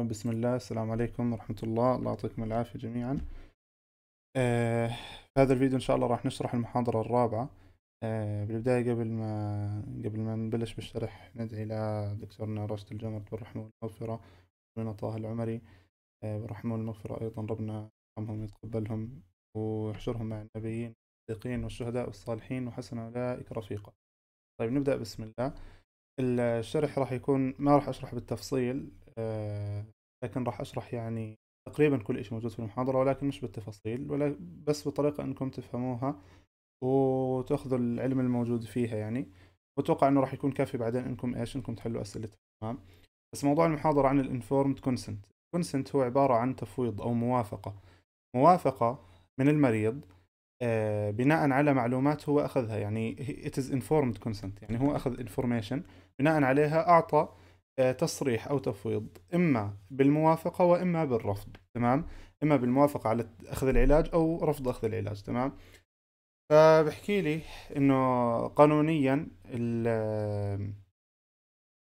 بسم الله السلام عليكم ورحمة الله الله يعطيكم العافية جميعا آه هذا الفيديو إن شاء الله راح نشرح المحاضرة الرابعة آه بالبداية قبل ما قبل ما نبلش بالشرح ندعي لدكتورنا راشد الجمر بالرحمة والمغفرة ولنا طه العمري آه بالرحمة والمغفرة أيضا ربنا يرحمهم ويتقبلهم ويحشرهم مع النبيين والصديقين والشهداء والصالحين وحسن أولئك رفيقا طيب نبدأ بسم الله الشرح راح يكون ما راح أشرح بالتفصيل آه، لكن راح اشرح يعني تقريبا كل شيء موجود في المحاضرة ولكن مش بالتفاصيل ولا بس بطريقة انكم تفهموها وتاخذوا العلم الموجود فيها يعني واتوقع انه راح يكون كافي بعدين انكم ايش انكم تحلوا اسئله تمام بس موضوع المحاضرة عن الانفورمد كونسنت كونسنت هو عبارة عن تفويض او موافقة موافقة من المريض آه، بناء على معلومات هو اخذها يعني it is informed consent يعني هو اخذ information بناء عليها اعطى آه، تصريح او تفويض اما بالموافقه واما بالرفض تمام اما بالموافقه على اخذ العلاج او رفض اخذ العلاج تمام فبحكي لي انه قانونيا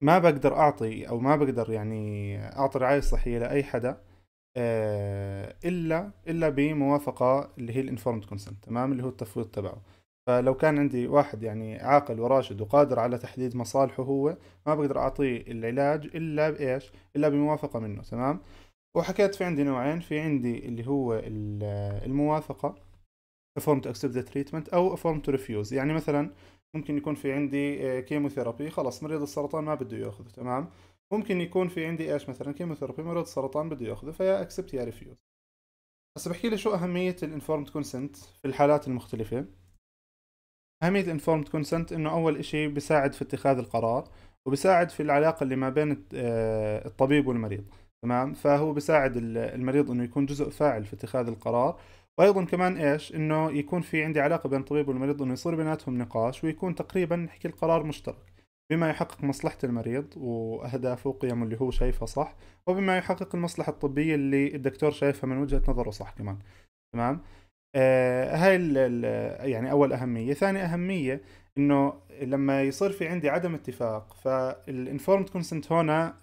ما بقدر اعطي او ما بقدر يعني اعطي رعايه صحيه لاي حدا آه، الا الا بموافقه اللي هي الانفورمد كونسنت تمام اللي هو التفويض تبعه فلو كان عندي واحد يعني عاقل وراشد وقادر على تحديد مصالحه هو ما بقدر أعطيه العلاج إلا بإيش إلا بموافقة منه تمام وحكيت في عندي نوعين في عندي اللي هو الموافقة a form to accept the treatment أو a form to refuse يعني مثلا ممكن يكون في عندي كيموثيرابي آه، خلاص مريض السرطان ما بده ياخذه تمام ممكن يكون في عندي ايش مثلا كيموثيرابي مريض السرطان بده ياخذه فيا اكسبت يا ريفيوز بس بحكي لي شو اهميه الانفورمد كونسنت في الحالات المختلفه أهمية informed consent إنه أول إشي بيساعد في اتخاذ القرار وبيساعد في العلاقة اللي ما بين آه، الطبيب والمريض تمام فهو بيساعد المريض إنه يكون جزء فاعل في اتخاذ القرار وايضا كمان ايش انه يكون في عندي علاقه بين الطبيب والمريض انه يصير بيناتهم نقاش ويكون تقريبا نحكي القرار مشترك بما يحقق مصلحه المريض واهدافه وقيمه اللي هو شايفها صح وبما يحقق المصلحه الطبيه اللي الدكتور شايفها من وجهه نظره صح كمان تمام آه، هاي يعني اول اهميه ثاني اهميه انه لما يصير في عندي عدم اتفاق فالانفورمد كونسنت هنا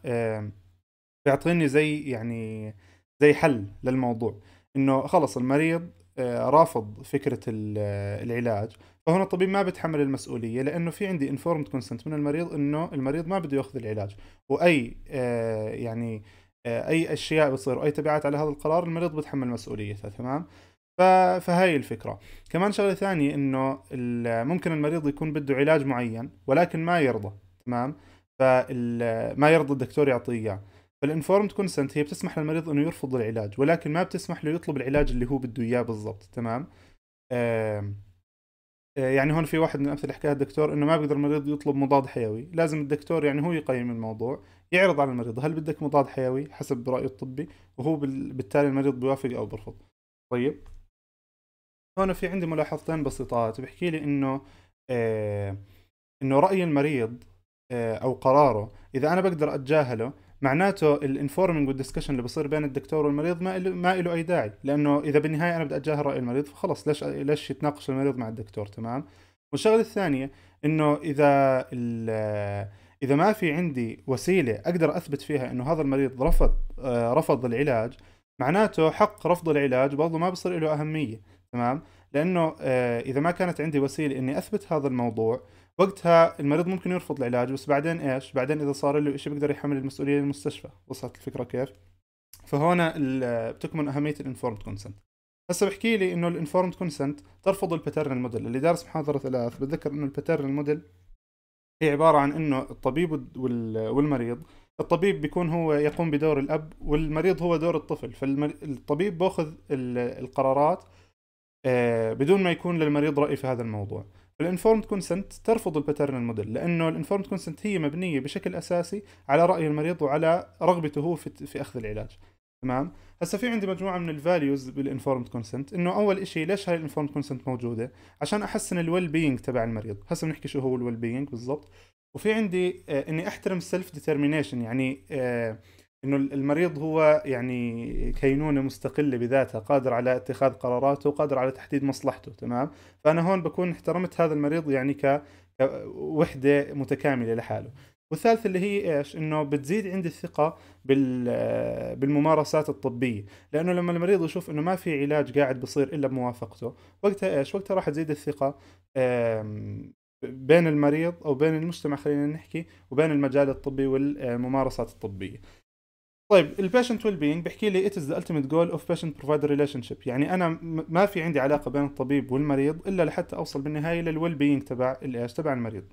بيعطيني زي يعني زي حل للموضوع انه خلص المريض آه، رافض فكره العلاج فهنا الطبيب ما بتحمل المسؤوليه لانه في عندي انفورمد كونسنت من المريض انه المريض ما بده ياخذ العلاج واي آه، يعني اي اشياء بتصير واي تبعات على هذا القرار المريض بتحمل مسؤوليتها تمام فهاي الفكرة كمان شغلة ثانية انه ممكن المريض يكون بده علاج معين ولكن ما يرضى تمام فما يرضى الدكتور يعطيه اياه فالانفورمد كونسنت هي بتسمح للمريض انه يرفض العلاج ولكن ما بتسمح له يطلب العلاج اللي هو بده اياه بالضبط تمام آه، يعني هون في واحد من امثله حكاها الدكتور انه ما بيقدر المريض يطلب مضاد حيوي لازم الدكتور يعني هو يقيم الموضوع يعرض على المريض هل بدك مضاد حيوي حسب رايه الطبي وهو بالتالي المريض بيوافق او بيرفض طيب هون في عندي ملاحظتين بسيطات بحكي لي انه آه انه راي المريض آه او قراره اذا انا بقدر اتجاهله معناته الانفورمينج والدسكشن اللي بصير بين الدكتور والمريض ما إلو ما له اي داعي لانه اذا بالنهايه انا بدي اتجاهل راي المريض فخلص ليش ليش يتناقش المريض مع الدكتور تمام والشغله الثانيه انه اذا آه، اذا ما في عندي وسيله اقدر اثبت فيها انه هذا المريض رفض آه، رفض العلاج معناته حق رفض العلاج برضه ما بصير له اهميه تمام لانه آه، اذا ما كانت عندي وسيله اني اثبت هذا الموضوع وقتها المريض ممكن يرفض العلاج بس بعدين ايش بعدين اذا صار له شيء بيقدر يحمل المسؤوليه للمستشفى وصلت الفكره كيف فهنا آه، بتكمن اهميه الانفورمد كونسنت هسه بحكي لي انه الانفورمد كونسنت ترفض الباترن الموديل اللي دارس محاضره ثلاث بتذكر انه الباترن الموديل هي عباره عن انه الطبيب والمريض الطبيب بيكون هو يقوم بدور الاب والمريض هو دور الطفل فالطبيب باخذ القرارات آه، بدون ما يكون للمريض راي في هذا الموضوع الانفورمد كونسنت ترفض الباترنال موديل لانه الانفورمد كونسنت هي مبنيه بشكل اساسي على راي المريض وعلى رغبته هو في, في اخذ العلاج تمام هسه في عندي مجموعه من الفاليوز بالانفورمد كونسنت انه اول شيء ليش هاي الانفورمد كونسنت موجوده عشان احسن الويل بينج تبع المريض هسه بنحكي شو هو الويل بينج بالضبط وفي عندي آه اني احترم سيلف ديترمينيشن يعني آه انه المريض هو يعني كينونه مستقله بذاتها قادر على اتخاذ قراراته وقادر على تحديد مصلحته تمام فانا هون بكون احترمت هذا المريض يعني ك وحده متكامله لحاله والثالث اللي هي ايش انه بتزيد عندي الثقه بالممارسات الطبيه لانه لما المريض يشوف انه ما في علاج قاعد بصير الا بموافقته وقتها ايش وقتها راح تزيد الثقه بين المريض او بين المجتمع خلينا نحكي وبين المجال الطبي والممارسات الطبيه طيب البيشنت ويل بينج بحكي لي ات از ذا التيميت جول اوف بيشنت بروفايدر ريليشن شيب يعني انا ما في عندي علاقه بين الطبيب والمريض الا لحتى اوصل بالنهايه للويل بينج تبع الايش تبع المريض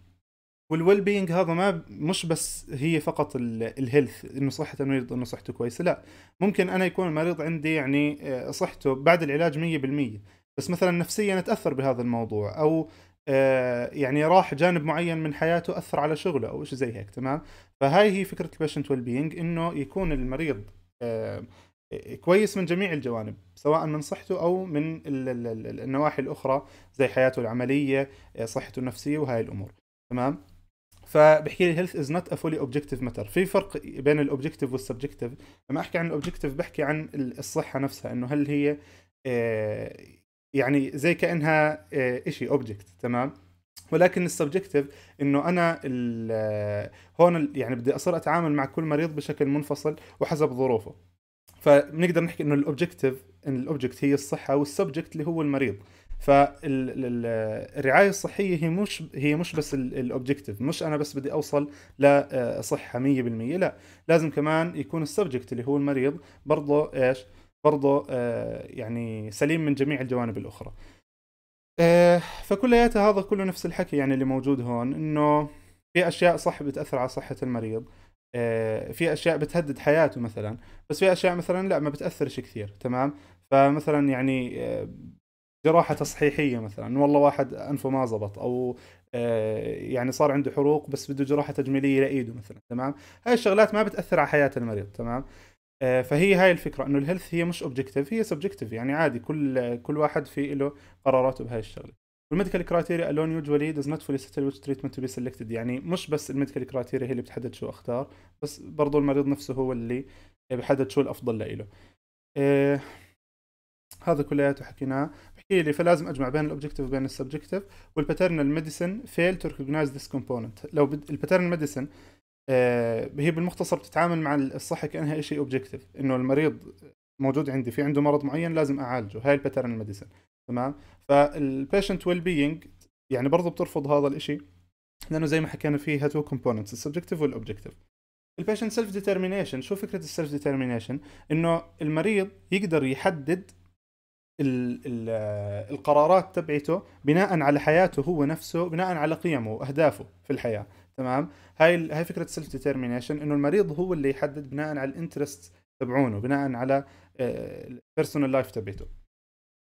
والويل بينج هذا ما مش بس هي فقط الهيلث انه صحه المريض انه صحته كويسه لا ممكن انا يكون المريض عندي يعني آه، صحته بعد العلاج 100% بس مثلا نفسيا اتاثر بهذا الموضوع او آه، يعني راح جانب معين من حياته اثر على شغله او شيء زي هيك تمام فهاي هي فكره البيشنت ويل بينج انه يكون المريض آه، كويس من جميع الجوانب سواء من صحته او من النواحي الاخرى زي حياته العمليه آه، صحته النفسيه وهاي الامور تمام فبحكي لي هيلث از نوت ا فولي اوبجكتيف ماتر في فرق بين الاوبجكتيف والسبجكتيف لما احكي عن الاوبجكتيف بحكي عن الصحه نفسها انه هل هي يعني زي كانها آه، شيء اوبجكت تمام ولكن السبجكتيف انه انا آه، هون يعني بدي اصير اتعامل مع كل مريض بشكل منفصل وحسب ظروفه فبنقدر نحكي انه الاوبجكتيف ان الاوبجكت هي الصحه والسبجكت اللي هو المريض فالرعايه آه، الصحيه هي مش هي مش بس الاوبجكتيف مش انا بس بدي اوصل لصحه 100% لا لازم كمان يكون السبجكت اللي هو المريض برضه ايش برضه آه، يعني سليم من جميع الجوانب الاخرى آه، فكلياته هذا كله نفس الحكي يعني اللي موجود هون انه في اشياء صح بتاثر على صحه المريض آه، في اشياء بتهدد حياته مثلا بس في اشياء مثلا لا ما بتاثرش كثير تمام فمثلا يعني جراحه تصحيحيه مثلا والله واحد انفه ما زبط او يعني صار عنده حروق بس بده جراحه تجميليه لايده مثلا تمام هاي الشغلات ما بتاثر على حياه المريض تمام آه، فهي هاي الفكره انه الهيلث هي مش اوبجيكتيف هي سبجكتيف يعني عادي كل كل واحد في له قراراته بهاي الشغله الميديكال كرايتيريا alone usually does not fully settle which treatment to be selected يعني مش بس الميديكال كرايتيريا هي اللي بتحدد شو اختار بس برضو المريض نفسه هو اللي بحدد شو الافضل لإله إيه هذا كلياته حكيناه بحكي لي فلازم اجمع بين الاوبجيكتيف وبين السبجكتيف والباترنال ميديسن فيل تو ريكوجنايز ذيس كومبوننت لو الباترنال ميديسن آه، هي بالمختصر بتتعامل مع الصحه كانها شيء اوبجكتيف انه المريض موجود عندي في عنده مرض معين لازم اعالجه هاي الباترن الميديسن تمام فالبيشنت ويل بينج يعني برضه بترفض هذا الشيء لانه زي ما حكينا فيها تو كومبوننتس السبجكتيف والاوبجكتيف البيشنت سيلف ديترمينيشن شو فكره السيلف ديترمينيشن انه المريض يقدر يحدد آه، القرارات تبعته بناء على حياته هو نفسه بناء على قيمه واهدافه في الحياه تمام هاي هاي فكره سيلف ديترمينيشن انه المريض هو اللي يحدد بناء على الانترست تبعونه بناء على البيرسونال آه، لايف تبعته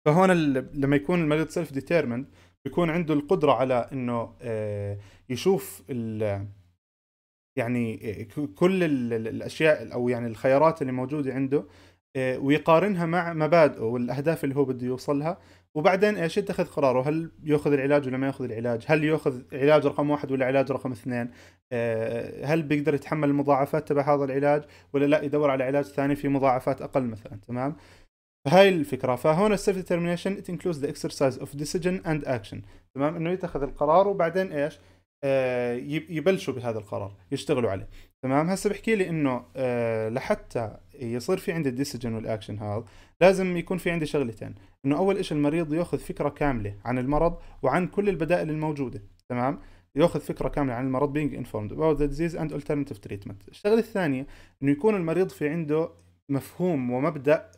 فهون لما يكون المريض سيلف ديتيرمند بيكون عنده القدره على انه آه، يشوف ال يعني آه، كل الاشياء او يعني الخيارات اللي موجوده عنده ويقارنها مع مبادئه والاهداف اللي هو بده يوصلها وبعدين ايش يتخذ قراره هل ياخذ العلاج ولا ما ياخذ العلاج هل ياخذ علاج رقم واحد ولا علاج رقم اثنين آه، هل بيقدر يتحمل المضاعفات تبع هذا العلاج ولا لا يدور على علاج ثاني في مضاعفات اقل مثلا تمام فهي الفكره فهون السيلف ديترمينيشن ات انكلودز ذا اكسرسايز اوف ديسيجن اند اكشن تمام انه يتخذ القرار وبعدين ايش آه، يبلشوا بهذا القرار يشتغلوا عليه تمام هسه بحكي لي انه آه، لحتى يصير في عندي الديسيجن والاكشن هذا لازم يكون في عندي شغلتين انه اول شيء المريض ياخذ فكره كامله عن المرض وعن كل البدائل الموجوده تمام ياخذ فكره كامله عن المرض being informed about the disease and alternative treatment الشغله الثانيه انه يكون المريض في عنده مفهوم ومبدا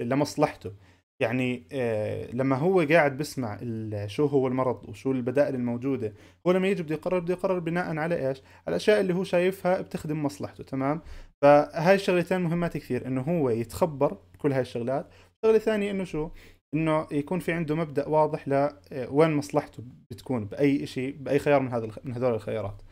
لمصلحته يعني آه، لما هو قاعد بسمع شو هو المرض وشو البدائل الموجوده هو لما يجي بده يقرر بده يقرر بناء على ايش على الاشياء اللي هو شايفها بتخدم مصلحته تمام فهاي الشغلتين مهمات كثير انه هو يتخبر بكل هاي الشغلات الشغله الثانيه انه شو انه يكون في عنده مبدا واضح لوين مصلحته بتكون باي شيء باي خيار من هذا من هذول الخيارات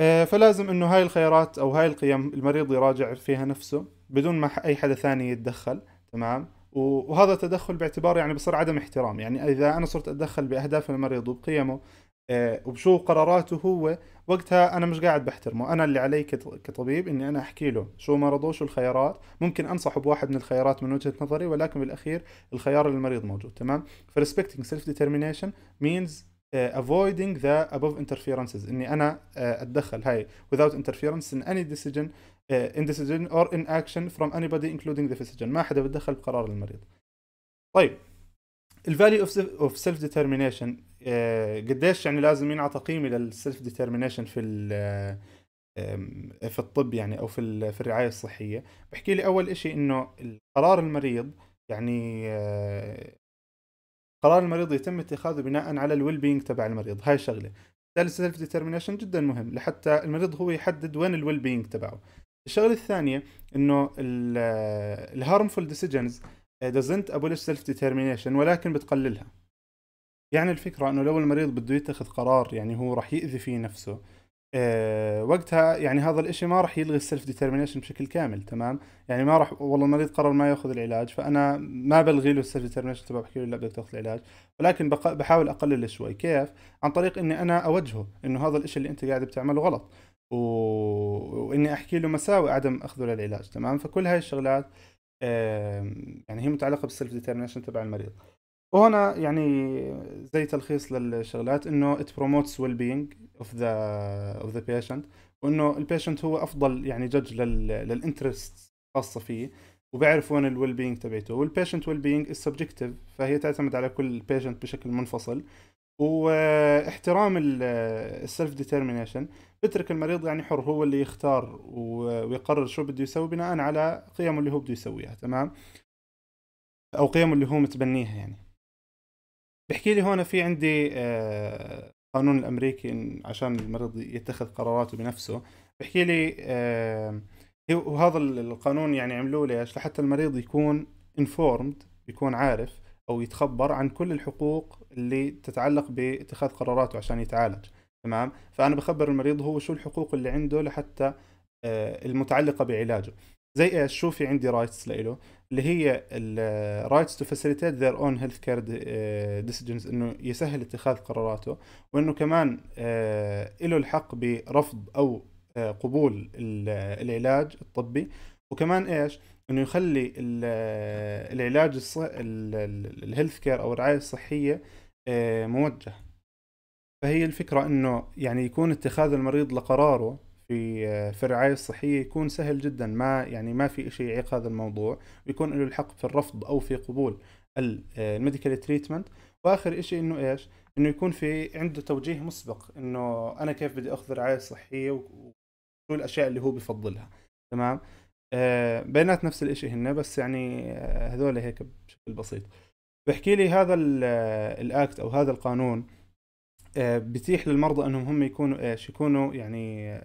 آه، فلازم انه هاي الخيارات او هاي القيم المريض يراجع فيها نفسه بدون ما اي حدا ثاني يتدخل تمام وهذا التدخل باعتبار يعني بصير عدم احترام يعني اذا انا صرت اتدخل باهداف المريض وبقيمه آه، وبشو قراراته هو وقتها انا مش قاعد بحترمه انا اللي علي كطبيب اني انا احكي له شو مرضه شو الخيارات ممكن انصحه بواحد من الخيارات من وجهه نظري ولكن بالاخير الخيار للمريض موجود تمام فريسبكتنج سيلف ديترمينيشن مينز افويدنج ذا ابوف انترفيرنسز اني انا آه، اتدخل هاي without interference in any decision uh, in decision or in action from anybody including the physician ما حدا بتدخل بقرار المريض طيب الفاليو اوف سيلف ديترمينيشن آه، قديش يعني لازم ينعطى قيمه للسلف ديترمينيشن في آه، في الطب يعني او في في الرعايه الصحيه بحكي لي اول شيء انه قرار المريض يعني آه، قرار المريض يتم اتخاذه بناء على الويل بينج تبع المريض هاي شغله بالتالي السلف ديترمينيشن جدا مهم لحتى المريض هو يحدد وين الويل بينج تبعه الشغله الثانيه انه الهارمفول ديسيجنز doesn't abolish self determination ولكن بتقللها يعني الفكرة انه لو المريض بده يتخذ قرار يعني هو راح يأذي فيه نفسه أه وقتها يعني هذا الاشي ما راح يلغي السيلف ديترمينيشن بشكل كامل تمام يعني ما راح والله المريض قرر ما ياخذ العلاج فانا ما بلغي له السيلف ديترمينيشن تبع بحكي له لا بدك تاخذ العلاج ولكن بحاول اقلل شوي كيف عن طريق اني انا اوجهه انه هذا الاشي اللي انت قاعد بتعمله غلط و... واني احكي له مساوئ عدم اخذه للعلاج تمام فكل هاي الشغلات أه يعني هي متعلقه بالسيلف ديترمينيشن تبع المريض وهنا يعني زي تلخيص للشغلات انه it promotes well being of the of the patient وانه البيشنت هو افضل يعني جدج للانترست خاصه فيه وبعرف وين الويل بينج تبعته والبيشنت ويل بينج از سبجكتيف فهي تعتمد على كل بيشنت بشكل منفصل واحترام السلف ديترمينيشن بترك المريض يعني حر هو اللي يختار ويقرر شو بده يسوي بناء على قيمه اللي هو بده يسويها تمام او قيمه اللي هو متبنيها يعني بحكي لي هون في عندي آه، قانون الامريكي عشان المريض يتخذ قراراته بنفسه بحكي لي آه، وهذا القانون يعني عملوه ليش لحتى المريض يكون انفورمد يكون عارف او يتخبر عن كل الحقوق اللي تتعلق باتخاذ قراراته عشان يتعالج تمام فانا بخبر المريض هو شو الحقوق اللي عنده لحتى آه، المتعلقه بعلاجه زي ايش شو في عندي رايتس لإله اللي هي الرايتس تو فاسيليتيت ذير اون هيلث كير ديسيجنز انه يسهل اتخاذ قراراته وانه كمان آه، له الحق برفض او آه، قبول آه، العلاج الطبي وكمان ايش انه يخلي العلاج الهيلث كير او الرعايه الصحيه موجه فهي الفكره انه يعني يكون اتخاذ المريض لقراره في آه، في الرعايه الصحيه يكون سهل جدا ما يعني ما في شيء يعيق هذا الموضوع ويكون له الحق في الرفض او في قبول الميديكال تريتمنت آه، واخر شيء انه ايش انه يكون في عنده توجيه مسبق انه انا كيف بدي اخذ رعايه صحيه وشو الاشياء اللي هو بفضلها تمام آه بينات نفس الاشي هن بس يعني آه هذول هيك بشكل بسيط بحكي لي هذا آه، الاكت او هذا القانون آه بتيح للمرضى انهم هم يكونوا ايش يكونوا يعني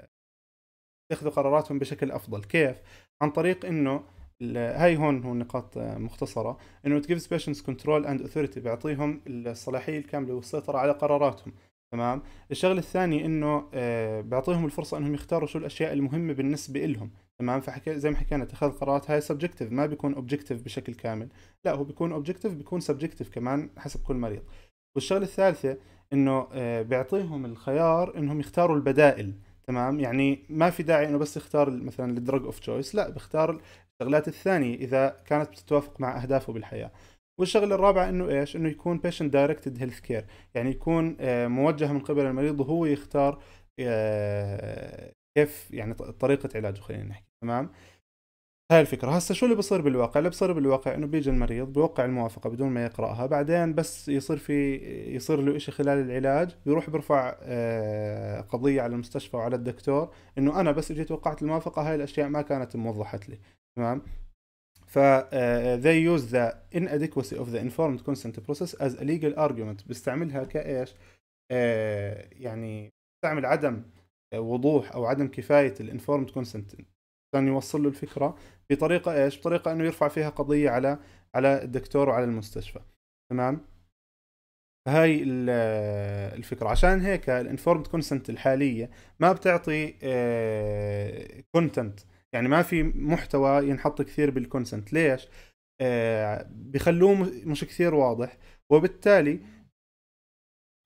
يتخذوا قراراتهم بشكل افضل كيف عن طريق انه هاي هون هو نقاط آه، مختصرة انه it سبيشنز كنترول اند اوثوريتي بيعطيهم الصلاحية الكاملة والسيطرة على قراراتهم تمام الشغلة الثانية انه آه، بيعطيهم الفرصة انهم يختاروا شو الاشياء المهمة بالنسبة لهم تمام فحكي زي ما حكينا اتخاذ القرارات هاي سبجكتيف ما بيكون اوبجكتيف بشكل كامل لا هو بيكون اوبجكتيف بيكون سبجكتيف كمان حسب كل مريض والشغلة الثالثة انه آه، بيعطيهم الخيار انهم يختاروا البدائل تمام يعني ما في داعي انه بس يختار مثلا الدرج اوف تشويس لا بختار الشغلات الثانيه اذا كانت بتتوافق مع اهدافه بالحياه والشغله الرابعه انه ايش انه يكون بيشنت دايركتد هيلث كير يعني يكون آه، موجه من قبل المريض وهو يختار آه، كيف يعني طريقه علاجه خلينا نحكي تمام هاي الفكرة هسا شو اللي بصير بالواقع اللي بصير بالواقع انه بيجي المريض بيوقع الموافقة بدون ما يقرأها بعدين بس يصير في يصير له اشي خلال العلاج بيروح بيرفع آه، قضية على المستشفى وعلى الدكتور انه انا بس اجيت وقعت الموافقة هاي الاشياء ما كانت موضحت لي تمام ف آه، they use the inadequacy of the informed consent process as a legal argument بيستعملها كايش آه، يعني بيستعمل عدم وضوح او عدم كفايه الانفورمد كونسنت كان يوصل له الفكره بطريقه ايش؟ بطريقه انه يرفع فيها قضيه على على الدكتور وعلى المستشفى تمام؟ هاي الفكرة عشان هيك الانفورمد كونسنت الحالية ما بتعطي كونتنت آه، يعني ما في محتوى ينحط كثير بالكونسنت ليش؟ آه، بخلوه مش كثير واضح وبالتالي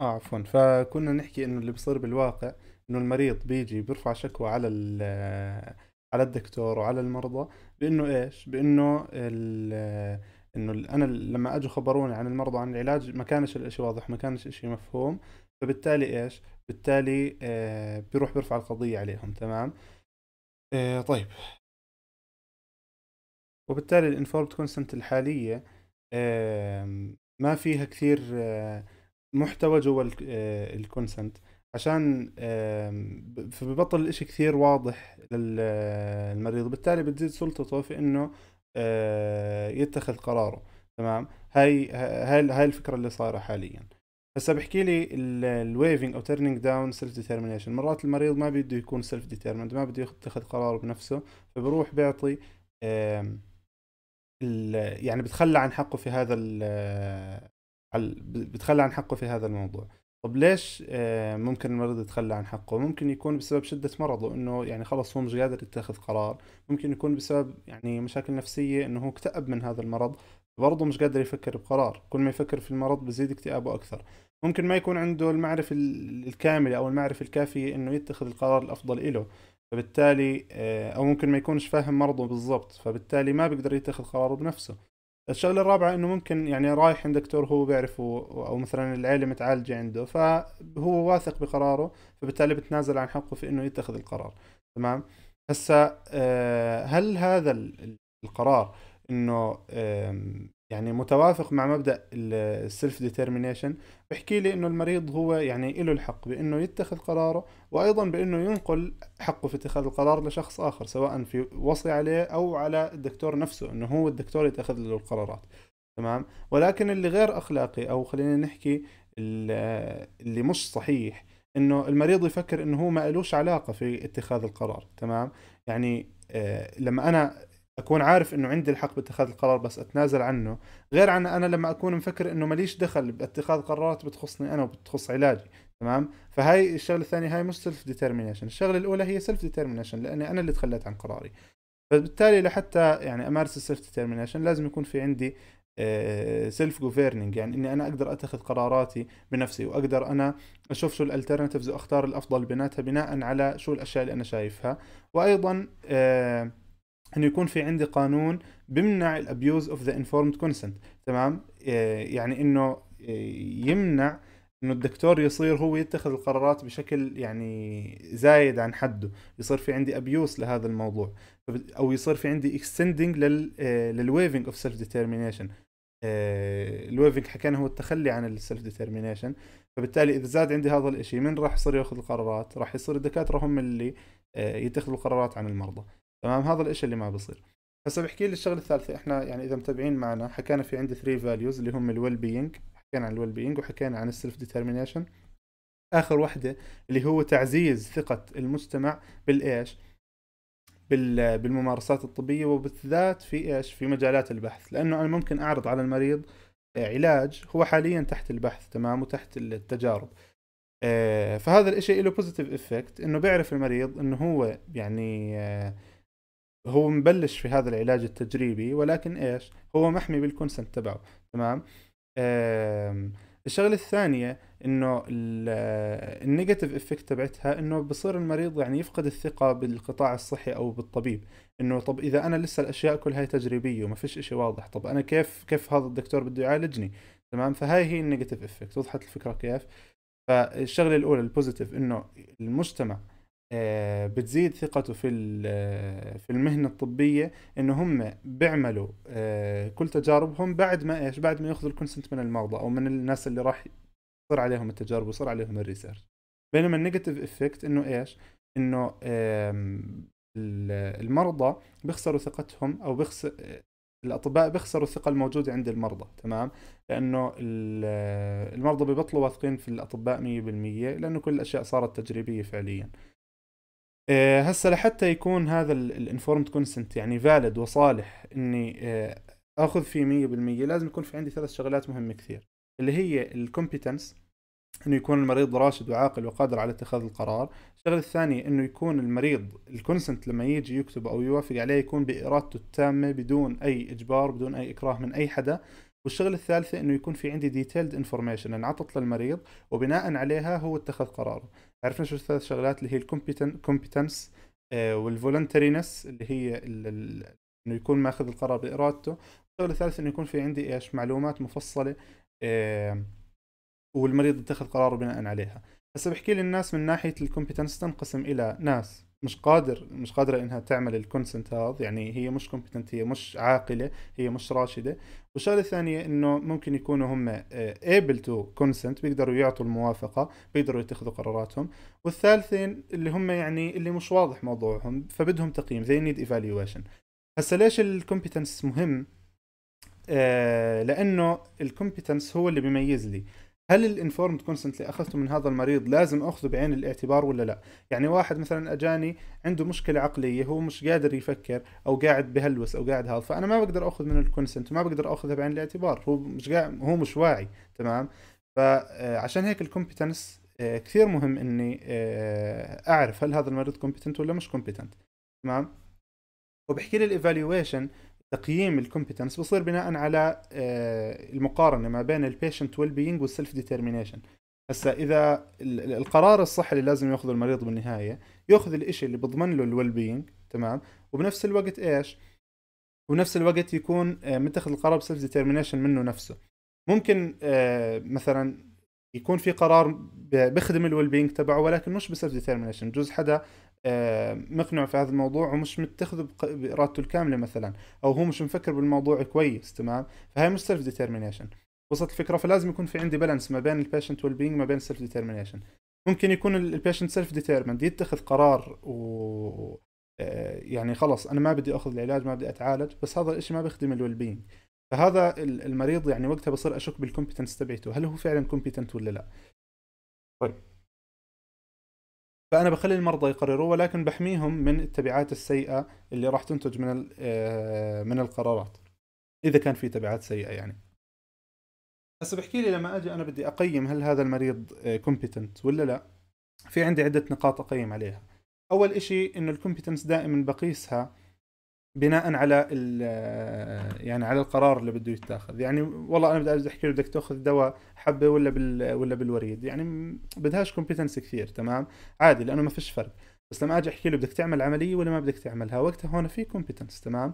اه عفوا فكنا نحكي انه اللي بصير بالواقع انه المريض بيجي بيرفع شكوى على آه، على الدكتور وعلى المرضى بانه ايش؟ بانه انه انا لما اجوا خبروني عن المرضى عن العلاج ما كانش الاشي واضح ما كانش اشي مفهوم فبالتالي ايش؟ بالتالي آه بيروح بيرفع القضية عليهم تمام؟ آه طيب وبالتالي الانفورمد كونسنت الحالية آه ما فيها كثير آه، محتوى جوا الكونسنت آه، عشان فببطل الاشي كثير واضح للمريض وبالتالي بتزيد سلطته في انه آه، يتخذ قراره تمام هاي هاي هاي الفكره اللي صايره حاليا هسا بحكي لي الويفنج او تيرنينج داون سيلف ديترمينيشن مرات المريض ما بده يكون سيلف ديترمند ما بده يتخذ قراره بنفسه فبروح بيعطي يعني بتخلى عن حقه في هذا بتخلى عن حقه في هذا الموضوع طب ليش آه، ممكن المريض يتخلى عن حقه ممكن يكون بسبب شدة مرضه انه يعني خلص هو مش قادر يتخذ قرار ممكن يكون بسبب يعني مشاكل نفسية انه هو اكتئب من هذا المرض برضه مش قادر يفكر بقرار كل ما يفكر في المرض بزيد اكتئابه اكثر ممكن ما يكون عنده المعرفة الكاملة او المعرفة الكافية انه يتخذ القرار الافضل إله، فبالتالي آه، او ممكن ما يكونش فاهم مرضه بالضبط فبالتالي ما بيقدر يتخذ قراره بنفسه الشغله الرابعه انه ممكن يعني رايح عند دكتور هو بيعرفه او مثلا العيله متعالجه عنده فهو واثق بقراره فبالتالي بتنازل عن حقه في انه يتخذ القرار تمام هسا آه، هل هذا القرار انه يعني متوافق مع مبدا السيلف ديترمينيشن بحكي لي انه المريض هو يعني له الحق بانه يتخذ قراره وايضا بانه ينقل حقه في اتخاذ القرار لشخص اخر سواء في وصي عليه او على الدكتور نفسه انه هو الدكتور يتخذ له القرارات تمام ولكن اللي غير اخلاقي او خلينا نحكي اللي مش صحيح انه المريض يفكر انه هو ما الوش علاقه في اتخاذ القرار تمام يعني آه، لما انا اكون عارف انه عندي الحق باتخاذ القرار بس اتنازل عنه غير عن انا لما اكون مفكر انه ماليش دخل باتخاذ قرارات بتخصني انا وبتخص علاجي تمام فهاي الشغله الثانيه هاي مش سيلف ديترمينيشن الشغله الاولى هي سيلف ديترمينيشن لاني انا اللي تخليت عن قراري فبالتالي لحتى يعني امارس السيلف ديترمينيشن لازم يكون في عندي سيلف آه، جوفيرنينج يعني اني انا اقدر اتخذ قراراتي بنفسي واقدر انا اشوف شو الالترناتيفز واختار الافضل بيناتها بناء على شو الاشياء اللي انا شايفها وايضا uh, انه يكون في عندي قانون بمنع الابيوز اوف ذا انفورمد كونسنت تمام إيه، يعني انه يمنع انه الدكتور يصير هو يتخذ القرارات بشكل يعني زايد عن حده يصير في عندي ابيوس لهذا الموضوع او يصير في عندي اكستندنج للويفنج اوف سيلف ديترمينيشن الويفنج حكينا هو التخلي عن السيلف ديترمينيشن فبالتالي اذا زاد عندي هذا الشيء من راح يصير ياخذ القرارات راح يصير الدكاتره هم اللي إيه، يتخذوا القرارات عن المرضى تمام هذا الاشي اللي ما بصير هسا بحكي لي الشغله الثالثه احنا يعني اذا متابعين معنا حكينا في عندي 3 فاليوز اللي هم الويل بينج حكينا عن الويل بينج وحكينا عن السيلف ديترمينيشن اخر وحده اللي هو تعزيز ثقه المجتمع بالايش بالممارسات الطبيه وبالذات في ايش في مجالات البحث لانه انا ممكن اعرض على المريض آه، علاج هو حاليا تحت البحث تمام وتحت التجارب آه، فهذا الاشي له بوزيتيف افكت انه بيعرف المريض انه هو يعني آه، هو مبلش في هذا العلاج التجريبي ولكن ايش هو محمي بالكونسنت تبعه تمام الشغله الثانيه انه النيجاتيف افكت تبعتها انه بصير المريض يعني يفقد الثقه بالقطاع الصحي او بالطبيب انه طب اذا انا لسه الاشياء كلها تجريبيه وما فيش شيء واضح طب انا كيف كيف هذا الدكتور بده يعالجني تمام فهاي هي النيجاتيف افكت وضحت الفكره كيف فالشغله الاولى البوزيتيف انه المجتمع آه، بتزيد ثقته في آه، في المهنه الطبيه انه هم بيعملوا آه، كل تجاربهم بعد ما ايش بعد ما ياخذوا الكونسنت من المرضى او من الناس اللي راح يصير عليهم التجارب ويصير عليهم الريسيرش بينما النيجاتيف افكت انه ايش انه المرضى بيخسروا ثقتهم او بيخسر الاطباء بيخسروا الثقه الموجوده عند المرضى تمام لانه المرضى ببطلوا واثقين في الاطباء 100% لانه كل الاشياء صارت تجريبيه فعليا آه، هسه لحتى يكون هذا الانفورمد كونسنت يعني فالد وصالح اني آه، اخذ فيه 100% لازم يكون في عندي ثلاث شغلات مهمه كثير اللي هي الكومبيتنس انه يكون المريض راشد وعاقل وقادر على اتخاذ القرار الشغله الثانيه انه يكون المريض الكونسنت لما يجي يكتب او يوافق عليه يكون بارادته التامه بدون اي اجبار بدون اي اكراه من اي حدا والشغله الثالثه انه يكون في عندي ديتيلد انفورميشن انعطت للمريض وبناء عليها هو اتخذ قراره عرفنا شو الثلاث شغلات اللي هي الكومبتنس آه، والفولنترينس اللي هي انه يكون ماخذ القرار بارادته الشغله الثالثه انه يكون في عندي ايش معلومات مفصله آه، والمريض يتخذ قراره بناء عليها هسه بحكي للناس من ناحيه الكومبتنس تنقسم الى ناس مش قادر مش قادره انها تعمل الكونسنت هذا يعني هي مش كومبتنت هي مش عاقله هي مش راشده والشغله الثانيه انه ممكن يكونوا هم ايبل تو كونسنت بيقدروا يعطوا الموافقه بيقدروا يتخذوا قراراتهم والثالثين اللي هم يعني اللي مش واضح موضوعهم فبدهم تقييم they need evaluation هسه ليش الكومبتنس مهم آه لانه الكومبتنس هو اللي بيميز لي هل الانفورمد كونسنت اللي اخذته من هذا المريض لازم اخذه بعين الاعتبار ولا لا؟ يعني واحد مثلا اجاني عنده مشكله عقليه هو مش قادر يفكر او قاعد بهلوس او قاعد هذا فانا ما بقدر اخذ من الكونسنت وما بقدر اخذها بعين الاعتبار هو مش قاعد هو مش واعي تمام؟ فعشان آه، هيك الكومبتنس آه، كثير مهم اني آه، اعرف هل هذا المريض كومبتنت ولا مش كومبتنت تمام؟ وبحكي لي الايفالويشن تقييم الكومبتنس بصير بناء على آه، المقارنه ما بين البيشنت ويل بينج والسلف ديترمينيشن هسا اذا القرار الصح اللي لازم ياخذه المريض بالنهايه ياخذ الشيء اللي بضمن له الويل بينج تمام وبنفس الوقت ايش وبنفس الوقت يكون آه، متخذ القرار بسلف ديترمينيشن منه نفسه ممكن آه، مثلا يكون في قرار بخدم الويل بينج تبعه ولكن مش بسلف ديترمينيشن بجوز حدا آه، مقنع في هذا الموضوع ومش متخذه بارادته الكامله مثلا او هو مش مفكر بالموضوع كويس تمام فهي مش سيلف ديترمينيشن وصلت الفكره فلازم يكون في عندي بالانس ما بين البيشنت ويل بينج ما بين السيلف ديترمينيشن ممكن يكون البيشنت سيلف ديترمند يتخذ قرار و آه، يعني خلص انا ما بدي اخذ العلاج ما بدي اتعالج بس هذا الشيء ما بيخدم الويل بينج فهذا المريض يعني وقتها بصير اشك بالكومبتنس تبعته هل هو فعلا كومبتنت ولا لا طيب فانا بخلي المرضى يقرروا ولكن بحميهم من التبعات السيئه اللي راح تنتج من آه، من القرارات اذا كان في تبعات سيئه يعني هسه بحكي لي لما اجي انا بدي اقيم هل هذا المريض كومبيتنت آه، ولا لا في عندي عده نقاط اقيم عليها اول إشي انه الكومبيتنس دائما بقيسها بناء على يعني على القرار اللي بده يتاخذ يعني والله انا بدي احكي له بدك تاخذ دواء حبه ولا بال ولا بالوريد يعني بدهاش كومبيتنس كثير تمام عادي لانه ما فيش فرق بس لما اجي احكي له بدك تعمل عمليه ولا ما بدك تعملها وقتها هون في كومبيتنس تمام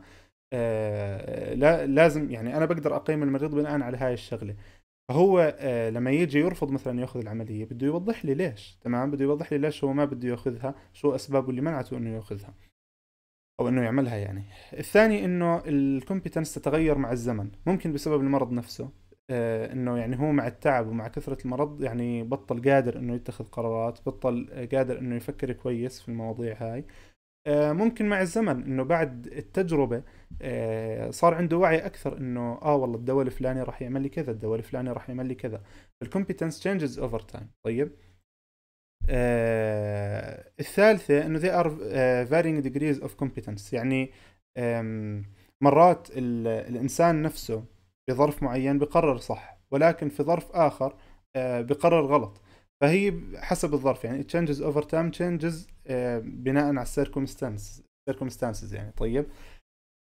آه لا لازم يعني انا بقدر اقيم المريض بناء على هاي الشغله فهو آه لما يجي يرفض مثلا ياخذ العمليه بده يوضح لي ليش تمام بده يوضح لي ليش هو ما بده ياخذها شو اسبابه اللي منعته انه ياخذها او انه يعملها يعني الثاني انه الكومبيتنس تتغير مع الزمن ممكن بسبب المرض نفسه آه، انه يعني هو مع التعب ومع كثره المرض يعني بطل قادر انه يتخذ قرارات بطل قادر انه يفكر كويس في المواضيع هاي آه، ممكن مع الزمن انه بعد التجربه آه، صار عنده وعي اكثر انه اه والله الدواء الفلاني راح يعمل لي كذا الدواء الفلاني راح يعمل لي كذا الكومبيتنس تشينجز اوفر تايم طيب آه الثالثة انه they are آه، varying degrees of competence يعني مرات الانسان نفسه بظرف معين بقرر صح ولكن في ظرف اخر آه بقرر غلط فهي حسب الظرف يعني changes over time changes آه بناء على circumstances circumstances يعني طيب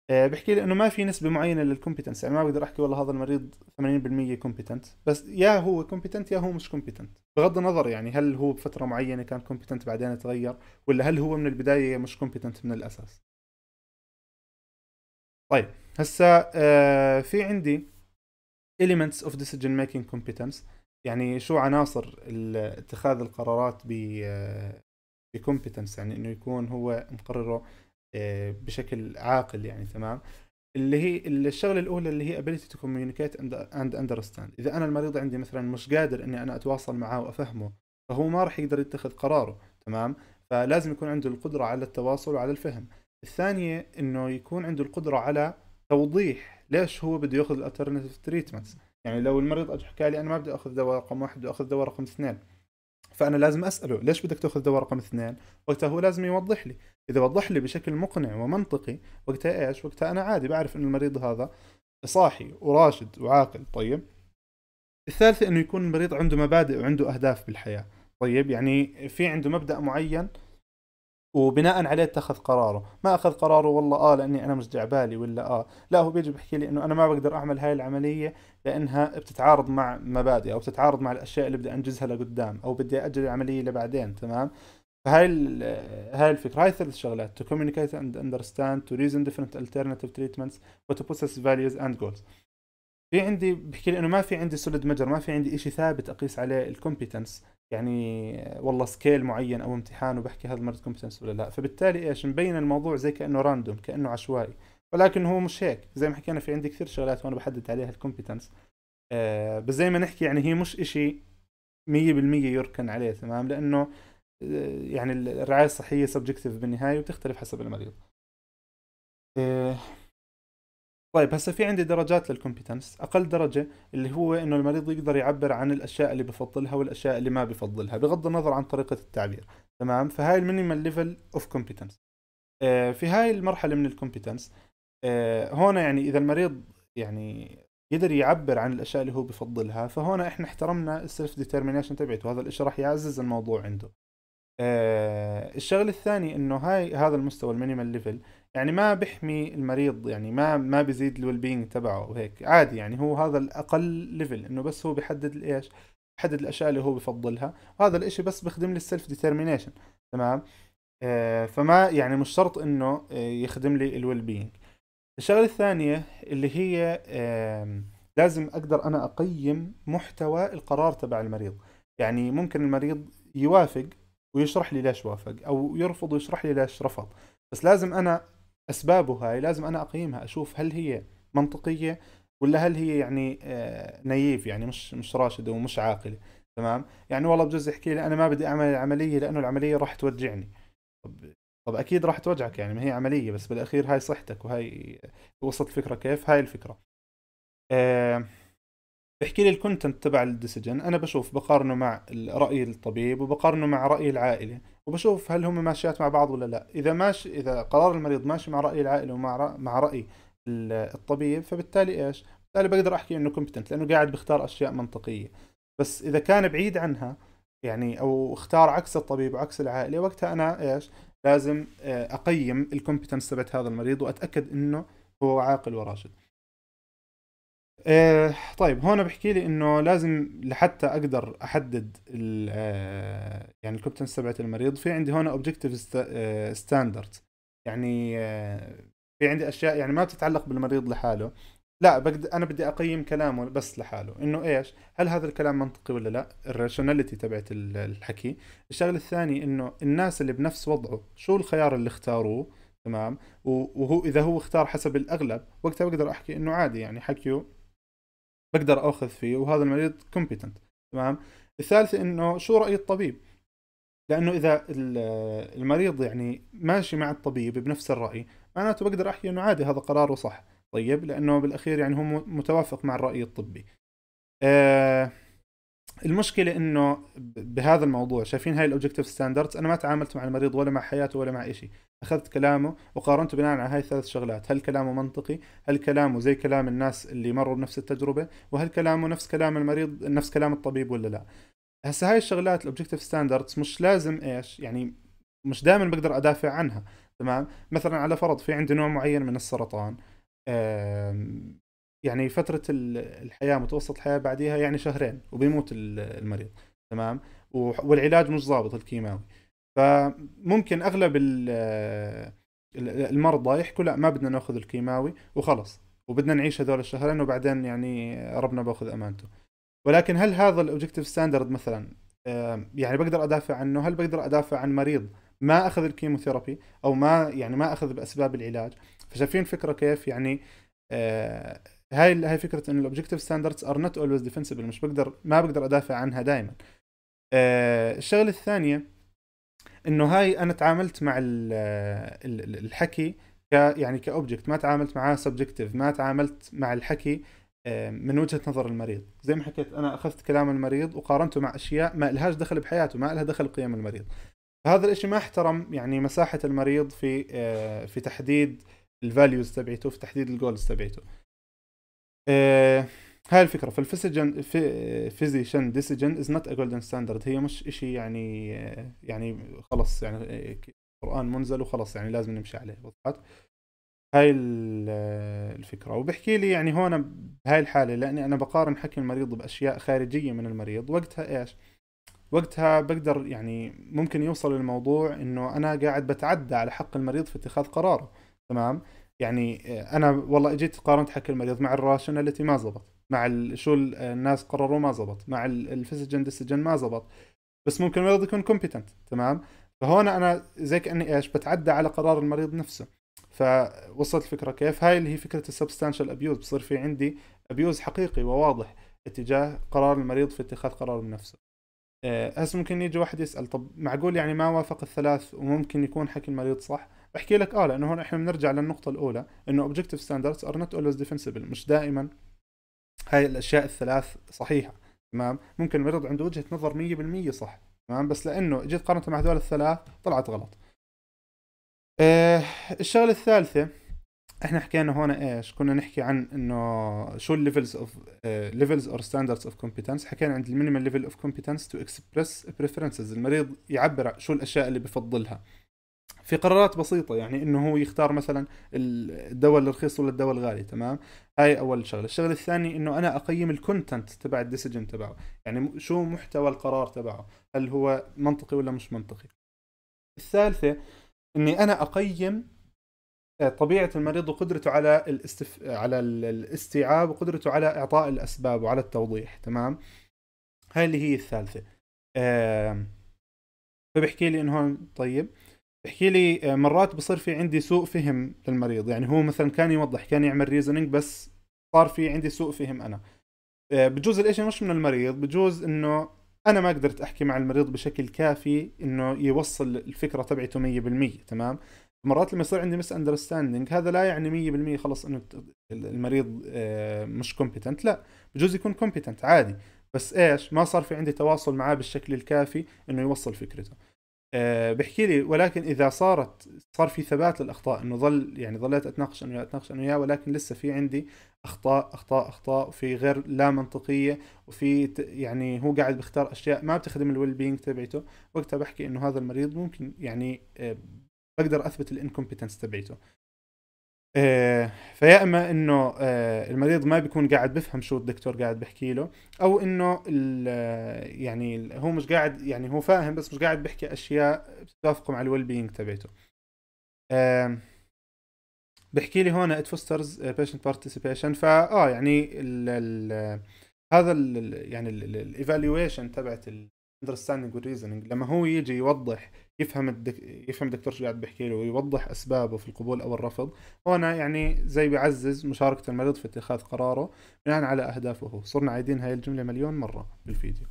آه، بحكي لي انه ما في نسبه معينه للكومبتنس يعني ما بقدر احكي والله هذا المريض 80% كومبتنت بس يا هو كومبتنت يا هو مش كومبتنت بغض النظر يعني هل هو بفتره معينه كان كومبتنت بعدين تغير ولا هل هو من البدايه مش كومبتنت من الاساس طيب هسا آه، في عندي elements of decision making competence يعني شو عناصر اتخاذ القرارات ب آه، بكومبتنس يعني انه يكون هو مقرره آه، بشكل عاقل يعني تمام اللي هي الشغله الاولى اللي هي ability to communicate and understand اذا انا المريض عندي مثلا مش قادر اني انا اتواصل معاه وافهمه فهو ما راح يقدر يتخذ قراره تمام فلازم يكون عنده القدره على التواصل وعلى الفهم الثانيه انه يكون عنده القدره على توضيح ليش هو بده ياخذ الالترناتيف تريتمنتس يعني لو المريض اجى حكى لي انا ما بدي اخذ دواء رقم واحد بدي اخذ دواء رقم اثنين فانا لازم اساله ليش بدك تاخذ دواء رقم اثنين وقتها هو لازم يوضح لي اذا وضح لي بشكل مقنع ومنطقي وقتها ايش وقتها انا عادي بعرف انه المريض هذا صاحي وراشد وعاقل طيب الثالثة انه يكون المريض عنده مبادئ وعنده اهداف بالحياة طيب يعني في عنده مبدأ معين وبناء عليه اتخذ قراره ما اخذ قراره والله اه لاني انا مش بالي ولا اه لا هو بيجي بيحكي لي انه انا ما بقدر اعمل هاي العمليه لانها بتتعارض مع مبادئ او بتتعارض مع الاشياء اللي بدي انجزها لقدام او بدي اجل العمليه لبعدين تمام فهاي هاي الفكره هاي ثلاث شغلات to communicate and understand to reason different alternative treatments و to possess values and goals في عندي بحكي لي انه ما في عندي سوليد مجر ما في عندي شيء ثابت اقيس عليه الكومبيتنس يعني والله سكيل معين او امتحان وبحكي هذا المرض كومبتنس ولا لا فبالتالي ايش مبين الموضوع زي كانه راندوم كانه عشوائي ولكن هو مش هيك زي ما حكينا في عندي كثير شغلات وانا بحدد عليها الكومبتنس آه بس زي ما نحكي يعني هي مش إشي مية بالمية يركن عليه تمام لانه آه، يعني الرعايه الصحيه سبجكتيف بالنهايه وبتختلف حسب المريض آه طيب هسه في عندي درجات للكومبيتنس اقل درجه اللي هو انه المريض يقدر يعبر عن الاشياء اللي بفضلها والاشياء اللي ما بفضلها بغض النظر عن طريقه التعبير تمام فهاي المينيمال ليفل اوف آه، كومبيتنس في هاي المرحله من الكومبيتنس آه، هون يعني اذا المريض يعني قدر يعبر عن الاشياء اللي هو بفضلها فهون احنا احترمنا السيلف ديترمينيشن تبعته هذا الشيء راح يعزز الموضوع عنده آه، الشغله الثانيه انه هاي هذا المستوى المينيمال ليفل يعني ما بيحمي المريض يعني ما ما بيزيد الويل بينج تبعه وهيك عادي يعني هو هذا الاقل ليفل انه بس هو بيحدد الايش بيحدد الاشياء اللي هو بفضلها وهذا الاشي بس بيخدم لي السيلف ديترمينيشن تمام آه، فما يعني مش شرط انه آه، يخدم لي الويل بينج الشغله الثانيه اللي هي لازم اقدر انا اقيم محتوى القرار تبع المريض يعني ممكن المريض يوافق ويشرح لي ليش وافق او يرفض ويشرح لي ليش رفض بس لازم انا اسبابه هاي لازم انا اقيمها اشوف هل هي منطقيه ولا هل هي يعني آه، نايف يعني مش مش راشده ومش عاقله تمام يعني والله بجوز يحكي لي انا ما بدي اعمل العمليه لانه العمليه راح توجعني طب طب اكيد راح توجعك يعني ما هي عمليه بس بالاخير هاي صحتك وهي وصلت الفكره كيف هاي الفكره بحكي آه، لي الكونتنت تبع الديسيجن انا بشوف بقارنه مع راي الطبيب وبقارنه مع راي العائله وبشوف هل هم ماشيات مع بعض ولا لا اذا ماشي اذا قرار المريض ماشي مع راي العائله ومع رأي مع راي الطبيب فبالتالي ايش بالتالي بقدر احكي انه كومبتنت لانه قاعد بيختار اشياء منطقيه بس اذا كان بعيد عنها يعني او اختار عكس الطبيب وعكس العائله وقتها انا ايش لازم آه، اقيم الكومبتنس تبعت هذا المريض واتاكد انه هو عاقل وراشد آه طيب هون بحكي لي انه لازم لحتى اقدر احدد آه، يعني الكوبتنس تبعت المريض في عندي هون اوبجكتيف ستاندرد آه، يعني آه، في عندي اشياء يعني ما بتتعلق بالمريض لحاله لا بقدر انا بدي اقيم كلامه بس لحاله انه ايش هل هذا الكلام منطقي ولا لا الراشوناليتي تبعت الحكي الشغله الثانيه انه الناس اللي بنفس وضعه شو الخيار اللي اختاروه تمام وهو اذا هو اختار حسب الاغلب وقتها بقدر احكي انه عادي يعني حكيه بقدر اخذ فيه وهذا المريض كومبيتنت تمام الثالثه انه شو راي الطبيب لانه اذا المريض يعني ماشي مع الطبيب بنفس الراي معناته بقدر احكي انه عادي هذا قراره صح طيب لانه بالاخير يعني هو متوافق مع الراي الطبي آه المشكله انه بهذا الموضوع شايفين هاي الاوبجيكتيف ستاندردز انا ما تعاملت مع المريض ولا مع حياته ولا مع شيء اخذت كلامه وقارنته بناء على هاي الثلاث شغلات هل كلامه منطقي هل كلامه زي كلام الناس اللي مروا بنفس التجربه وهل كلامه نفس كلام المريض نفس كلام الطبيب ولا لا هسه هاي الشغلات الاوبجيكتيف ستاندردز مش لازم ايش يعني مش دائما بقدر ادافع عنها تمام مثلا على فرض في عندي نوع معين من السرطان يعني فتره الحياه متوسط الحياه بعديها يعني شهرين وبيموت المريض تمام والعلاج مش ضابط الكيماوي فممكن اغلب المرضى يحكوا لا ما بدنا ناخذ الكيماوي وخلص وبدنا نعيش هذول الشهرين وبعدين يعني ربنا باخذ امانته ولكن هل هذا الاوبجكتيف ستاندرد مثلا يعني بقدر ادافع عنه هل بقدر ادافع عن مريض ما اخذ الكيموثيرابي او ما يعني ما اخذ باسباب العلاج فشايفين فكره كيف يعني آه، هاي هاي فكره انه الاوبجكتيف ستاندردز ار نوت اولويز ديفنسبل مش بقدر ما بقدر ادافع عنها دائما أه الشغله الثانيه انه هاي انا تعاملت مع الـ الحكي ك يعني كاوبجكت ما تعاملت معاه سبجكتيف ما تعاملت مع الحكي آه، من وجهه نظر المريض زي ما حكيت انا اخذت كلام المريض وقارنته مع اشياء ما لهاش دخل بحياته ما لها دخل بقيم المريض هذا الاشي ما احترم يعني مساحه المريض في آه، في تحديد الفاليوز تبعته في تحديد الجولز تبعته آه، هاي الفكرة فالفيزيشن فيزيشن ديسيجن از نوت ا جولدن ستاندرد هي مش شيء يعني آه، يعني خلص يعني آه، قرآن منزل وخلص يعني لازم نمشي عليه وضحت هاي الفكرة وبحكي لي يعني هون بهاي الحالة لأني أنا بقارن حكي المريض بأشياء خارجية من المريض وقتها إيش وقتها بقدر يعني ممكن يوصل الموضوع إنه أنا قاعد بتعدى على حق المريض في اتخاذ قراره تمام يعني آه، انا والله اجيت قارنت حكي المريض مع الراشناليتي ما زبط مع شو الناس قرروا ما زبط مع الفسجن ديسيجن ما زبط بس ممكن المريض يكون كومبتنت تمام فهون انا زي كاني ايش بتعدى على قرار المريض نفسه فوصلت الفكره كيف هاي اللي هي فكره السبستانشال ابيوز بصير في عندي ابيوز حقيقي وواضح اتجاه قرار المريض في اتخاذ قراره بنفسه آه، هسه ممكن يجي واحد يسال طب معقول يعني ما وافق الثلاث وممكن يكون حكي المريض صح بحكي لك اه لانه هون احنا بنرجع للنقطه الاولى انه اوبجكتيف ستاندردز ار نوت اولويز ديفنسبل مش دائما هاي الاشياء الثلاث صحيحه تمام ممكن المريض عنده وجهه نظر 100% صح تمام بس لانه جيت قارنتها مع هذول الثلاث طلعت غلط آه الشغله الثالثه احنا حكينا هون ايش كنا نحكي عن انه شو الليفلز اوف ليفلز اور ستاندردز اوف كومبيتنس حكينا عند المينيمال ليفل اوف كومبيتنس تو اكسبرس بريفرنسز المريض يعبر شو الاشياء اللي بفضلها في قرارات بسيطة يعني انه هو يختار مثلا الدواء الرخيص ولا الدواء الغالي تمام هاي اول شغلة الشغلة الثانية انه انا اقيم الكونتنت تبع الديسيجن تبعه يعني شو محتوى القرار تبعه هل هو منطقي ولا مش منطقي الثالثة اني انا اقيم آه، طبيعة المريض وقدرته على الاستف... على الاستيعاب وقدرته على اعطاء الاسباب وعلى التوضيح تمام هاي اللي هي الثالثة آه... فبحكي لي انه هون طيب احكي لي آه، مرات بصير في عندي سوء فهم للمريض يعني هو مثلا كان يوضح كان يعمل ريزنينج بس صار في عندي سوء فهم انا آه، بجوز الاشي مش من المريض بجوز انه انا ما قدرت احكي مع المريض بشكل كافي انه يوصل الفكره تبعته 100% تمام مرات لما يصير عندي مس اندرستاندينج هذا لا يعني 100% خلص انه المريض آه، مش كومبتنت لا بجوز يكون كومبتنت عادي بس ايش ما صار في عندي تواصل معاه بالشكل الكافي انه يوصل فكرته آه، بحكي لي ولكن اذا صارت صار في ثبات للاخطاء انه ظل يعني ظليت اتناقش انا اتناقش انا وياه ولكن لسه في عندي اخطاء اخطاء اخطاء وفي غير لا منطقيه وفي يعني هو قاعد بيختار اشياء ما بتخدم الويل بينج تبعته وقتها بحكي انه هذا المريض ممكن يعني آه، بقدر اثبت الانكومبتنس تبعته آه، فيا اما انه آه، المريض ما بيكون قاعد بفهم شو الدكتور قاعد بحكي له او انه آه، يعني هو مش قاعد يعني هو فاهم بس مش قاعد بحكي اشياء بتتوافقوا مع الويل بينج تبعته بحكي لي هون ات فوسترز بيشنت بارتيسيبيشن فا اه يعني ال ال هذا ال يعني الايفالويشن تبعت الاندرستاندينج والريزنينج لما هو يجي يوضح يفهم الدك... يفهم الدكتور شو قاعد بيحكي له ويوضح اسبابه في القبول او الرفض هنا يعني زي بيعزز مشاركه المريض في اتخاذ قراره بناء على اهدافه صرنا عايدين هاي الجمله مليون مره بالفيديو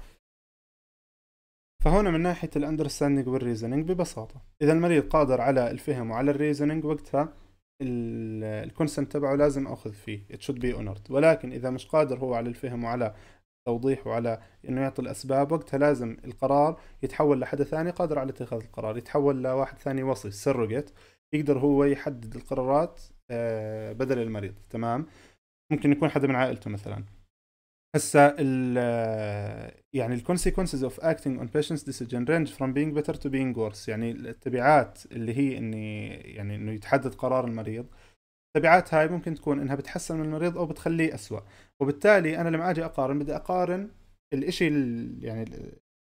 فهنا من ناحيه الاندرستاندينج والريزنينج ببساطه اذا المريض قادر على الفهم وعلى الريزنينج وقتها الكونسنت تبعه لازم اخذ فيه ات شود بي اونرد ولكن اذا مش قادر هو على الفهم وعلى توضيح وعلى انه يعطي الاسباب وقتها لازم القرار يتحول لحد ثاني قادر على اتخاذ القرار يتحول لواحد ثاني وصي سرقت يقدر هو يحدد القرارات آه، بدل المريض تمام ممكن يكون حدا من عائلته مثلا هسه ال آه، يعني ال consequences of acting on patient's decision range from being better to being worse يعني التبعات اللي هي اني يعني انه يتحدد قرار المريض تبعات هاي ممكن تكون انها بتحسن من المريض او بتخليه اسوء وبالتالي انا لما اجي اقارن بدي اقارن الاشي يعني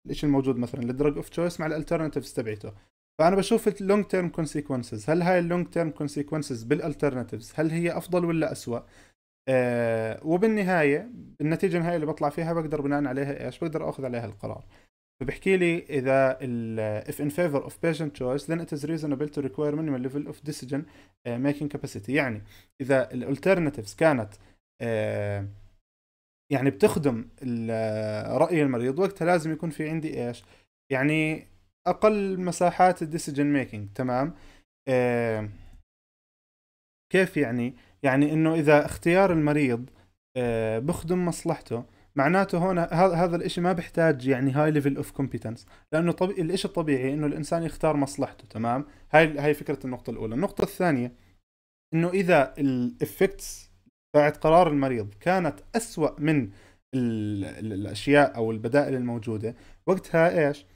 الاشي الموجود مثلا الدرج اوف تشويس مع الالترناتيفز تبعته فانا بشوف اللونج تيرم كونسيكونسز هل هاي اللونج تيرم كونسيكونسز بالالترناتيفز هل هي افضل ولا اسوء آه وبالنهايه النتيجه النهائيه اللي بطلع فيها بقدر بناء عليها ايش بقدر اخذ عليها القرار فبحكي لي اذا if in favor of patient choice then it is reasonable to require minimum level of decision uh, making capacity يعني اذا الالترناتيفز كانت آه، يعني بتخدم راي المريض وقتها لازم يكون في عندي ايش يعني اقل مساحات الديسيجن ميكينج تمام آه، كيف يعني يعني انه اذا اختيار المريض آه، بخدم مصلحته معناته هون هذا الشيء ما بيحتاج يعني هاي ليفل اوف كومبيتنس لانه طب... الشيء الطبيعي انه الانسان يختار مصلحته تمام هاي هاي فكره النقطه الاولى النقطه الثانيه انه اذا الافكتس بعد قرار المريض كانت اسوا من ال... الاشياء او البدائل الموجوده وقتها ايش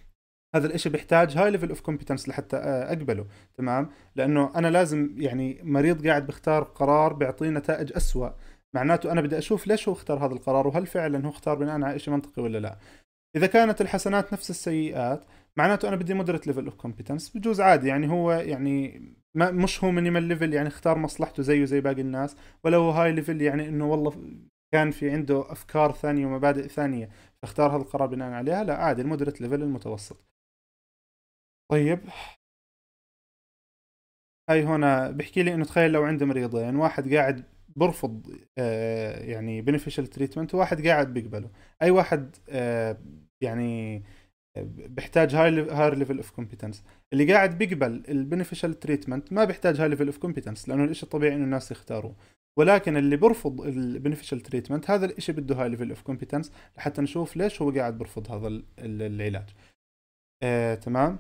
هذا الاشي بيحتاج هاي ليفل اوف كومبيتنس لحتى آه، اقبله تمام لانه انا لازم يعني مريض قاعد بختار قرار بيعطيه نتائج اسوا معناته انا بدي اشوف ليش هو اختار هذا القرار وهل فعلا هو اختار بناء على شيء منطقي ولا لا اذا كانت الحسنات نفس السيئات معناته انا بدي مودريت ليفل اوف كومبيتنس بجوز عادي يعني هو يعني ما مش هو مينيمال ليفل يعني اختار مصلحته زيه زي باقي الناس ولا هو هاي ليفل يعني انه والله كان في عنده افكار ثانيه ومبادئ ثانيه فاختار هذا القرار بناء عليها لا عادي المودريت ليفل المتوسط طيب هاي هنا بحكي لي انه تخيل لو عنده مريضين يعني واحد قاعد برفض آه يعني بنفيشال تريتمنت وواحد قاعد بيقبله اي واحد آه يعني آه، بيحتاج هاي هاي ليفل اوف كومبيتنس اللي قاعد بيقبل البنفيشال تريتمنت ما بيحتاج هاي ليفل اوف كومبيتنس لانه الشيء الطبيعي انه الناس يختاروه ولكن اللي برفض البنفيشال تريتمنت هذا الشيء بده هاي ليفل اوف كومبيتنس لحتى نشوف ليش هو قاعد برفض هذا العلاج آه، تمام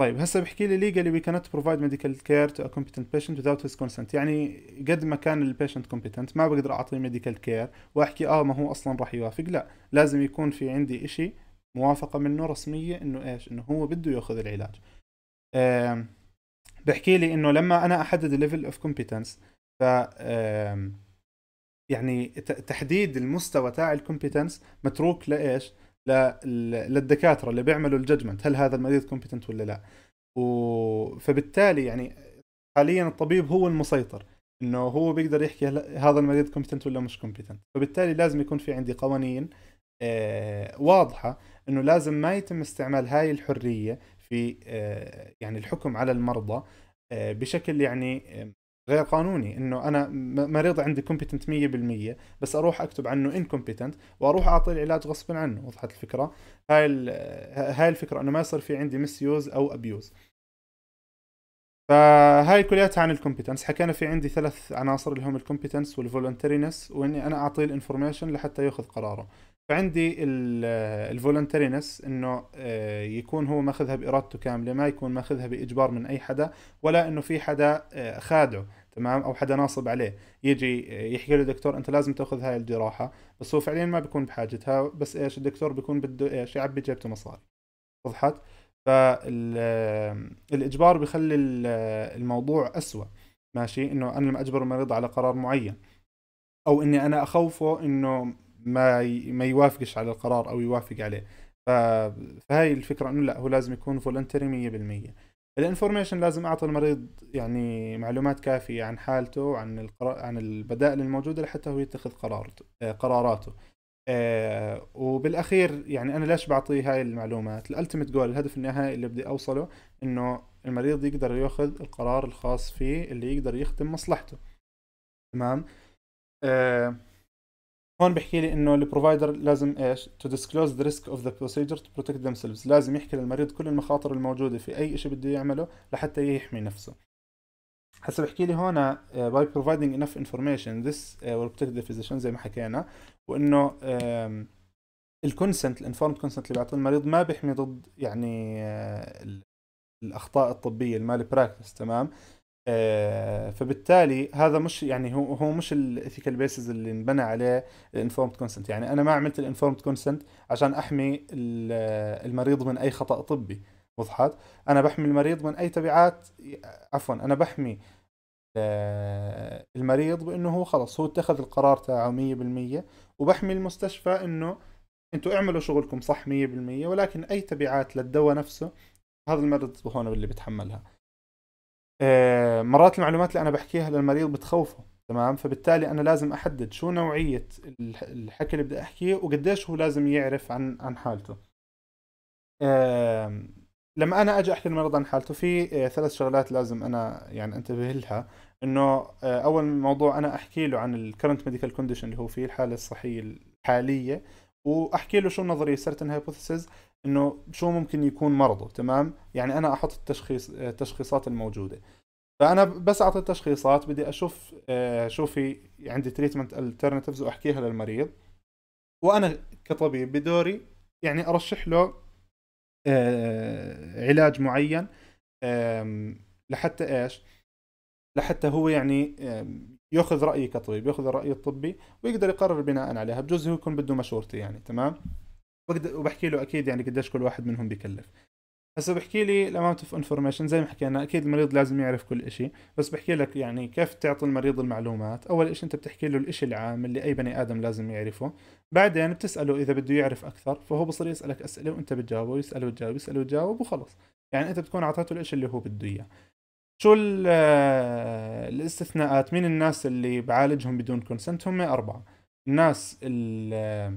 طيب هسه بحكي لي legally we cannot provide medical care to a competent patient without his consent يعني قد ما كان البيشنت competent ما بقدر اعطيه medical care واحكي اه ما هو اصلا راح يوافق لا لازم يكون في عندي اشي موافقة منه رسمية انه ايش انه هو بده ياخذ العلاج بحكي لي انه لما انا احدد ليفل اوف كومبيتنس ف يعني تحديد المستوى تاع الكومبيتنس متروك لايش؟ للدكاتره اللي بيعملوا الججمنت هل هذا المريض كومبتنت ولا لا و... فبالتالي يعني حاليا الطبيب هو المسيطر انه هو بيقدر يحكي هل هذا المريض كومبتنت ولا مش كومبتنت فبالتالي لازم يكون في عندي قوانين آه، واضحه انه لازم ما يتم استعمال هاي الحريه في آه، يعني الحكم على المرضى آه، بشكل يعني غير قانوني انه انا مريض عندي كومبتنت 100% بس اروح اكتب عنه انكومبتنت واروح اعطيه العلاج غصبا عنه وضحت الفكره هاي هاي الفكره انه ما يصير في عندي مس يوز او ابيوز فهاي كلياتها عن الكومبتنس حكينا في عندي ثلاث عناصر اللي هم الكومبتنس والفولنترينس واني انا اعطيه الانفورميشن لحتى ياخذ قراره فعندي الفولنترينس انه آه، يكون هو ماخذها بارادته كامله ما يكون ماخذها باجبار من اي حدا ولا انه في حدا آه، خادعه تمام او حدا ناصب عليه يجي يحكي له دكتور انت لازم تاخذ هاي الجراحه بس هو فعليا ما بيكون بحاجتها بس ايش الدكتور بيكون بده ايش يعبي جيبته مصاري وضحت فالاجبار بخلي الموضوع اسوء ماشي انه انا لما اجبر المريض على قرار معين او اني انا اخوفه انه ما ما يوافقش على القرار او يوافق عليه فهاي الفكره انه لا هو لازم يكون فولنتري 100% الانفورميشن لازم اعطي المريض يعني معلومات كافيه عن حالته وعن القرار عن البدائل الموجوده لحتى هو يتخذ قرارته آه، قراراته آه، وبالاخير يعني انا ليش بعطيه هاي المعلومات الالتيميت جول الهدف النهائي اللي بدي اوصله انه المريض يقدر ياخذ القرار الخاص فيه اللي يقدر يخدم مصلحته تمام آه هون بحكي لي انه البروفايدر لازم ايش؟ تو ديسكلوز ذا ريسك اوف ذا بروسيجر تو بروتكت ذيم سيلفز، لازم يحكي للمريض كل المخاطر الموجوده في اي شيء بده يعمله لحتى يحمي نفسه. هسا بحكي لي هون آه، by providing enough information this آه، will protect the physician زي ما حكينا وانه الكونسنت الانفورمد كونسنت اللي بيعطيه المريض ما بيحمي ضد يعني آه، الاخطاء الطبيه المال براكتس تمام آه، فبالتالي هذا مش يعني هو هو مش الايثيكال بيسز اللي انبنى عليه الانفورمد كونسنت يعني انا ما عملت الانفورمد كونسنت عشان احمي المريض من اي خطا طبي وضحت انا بحمي المريض من اي تبعات عفوا انا بحمي آه، المريض بانه هو خلص هو اتخذ القرار تاعه 100% وبحمي المستشفى انه انتم اعملوا شغلكم صح 100% ولكن اي تبعات للدواء نفسه هذا المرض هون اللي بيتحملها آه، مرات المعلومات اللي انا بحكيها للمريض بتخوفه تمام فبالتالي انا لازم احدد شو نوعيه الحكي اللي بدي احكيه وقديش هو لازم يعرف عن عن حالته لما انا اجي احكي المرض عن حالته في آه، ثلاث شغلات لازم انا يعني انتبه لها انه آه، اول موضوع انا احكي له عن الكرنت ميديكال كونديشن اللي هو فيه الحاله الصحيه الحاليه واحكي له شو النظريه سيرتن هايبوثيسز انه شو ممكن يكون مرضه تمام يعني انا احط التشخيص التشخيصات الموجوده فانا بس اعطي التشخيصات بدي اشوف آه، شوفي عندي تريتمنت الترناتيفز واحكيها للمريض وانا كطبيب بدوري يعني ارشح له آه، علاج معين لحتى ايش لحتى هو يعني ياخذ رايي كطبيب ياخذ الراي الطبي ويقدر يقرر بناء عليها بجوز هو يكون بده مشورتي يعني تمام وبحكي له اكيد يعني قديش كل واحد منهم بكلف هسا بحكي لي الاماونت اوف انفورميشن زي ما حكينا اكيد المريض لازم يعرف كل شيء بس بحكي لك يعني كيف تعطي المريض المعلومات اول شيء انت بتحكي له الشيء العام اللي اي بني ادم لازم يعرفه بعدين بتساله اذا بده يعرف اكثر فهو بصير يسالك اسئله وانت بتجاوبه يساله وتجاوب يساله وتجاوب وخلص يعني انت بتكون اعطيته الشيء اللي هو بده اياه شو آه، الاستثناءات مين الناس اللي بعالجهم بدون كونسنت هم اربعه الناس اللي آه،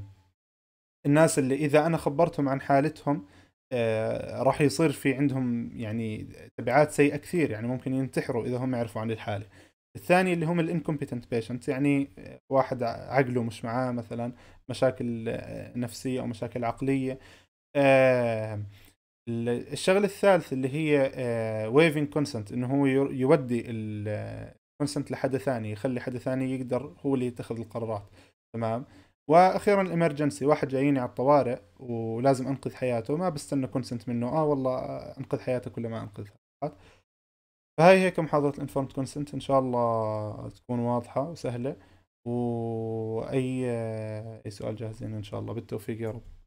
الناس اللي اذا انا خبرتهم عن حالتهم آه، راح يصير في عندهم يعني تبعات سيئه كثير يعني ممكن ينتحروا اذا هم يعرفوا عن الحاله الثاني اللي هم الانكومبتنت بيشنت يعني واحد عقله مش معاه مثلا مشاكل نفسيه او مشاكل عقليه آه، الشغله الثالثه اللي هي ويفينج آه، كونسنت انه هو يودي الكونسنت لحد ثاني يخلي حد ثاني يقدر هو اللي يتخذ القرارات تمام واخيرا الامرجنسي واحد جاييني على الطوارئ ولازم انقذ حياته ما بستنى كونسنت منه اه والله انقذ حياتك ولا ما انقذها فهي هيك محاضرة الانفورمد كونسنت ان شاء الله تكون واضحة وسهلة واي سؤال جاهزين ان شاء الله بالتوفيق يا رب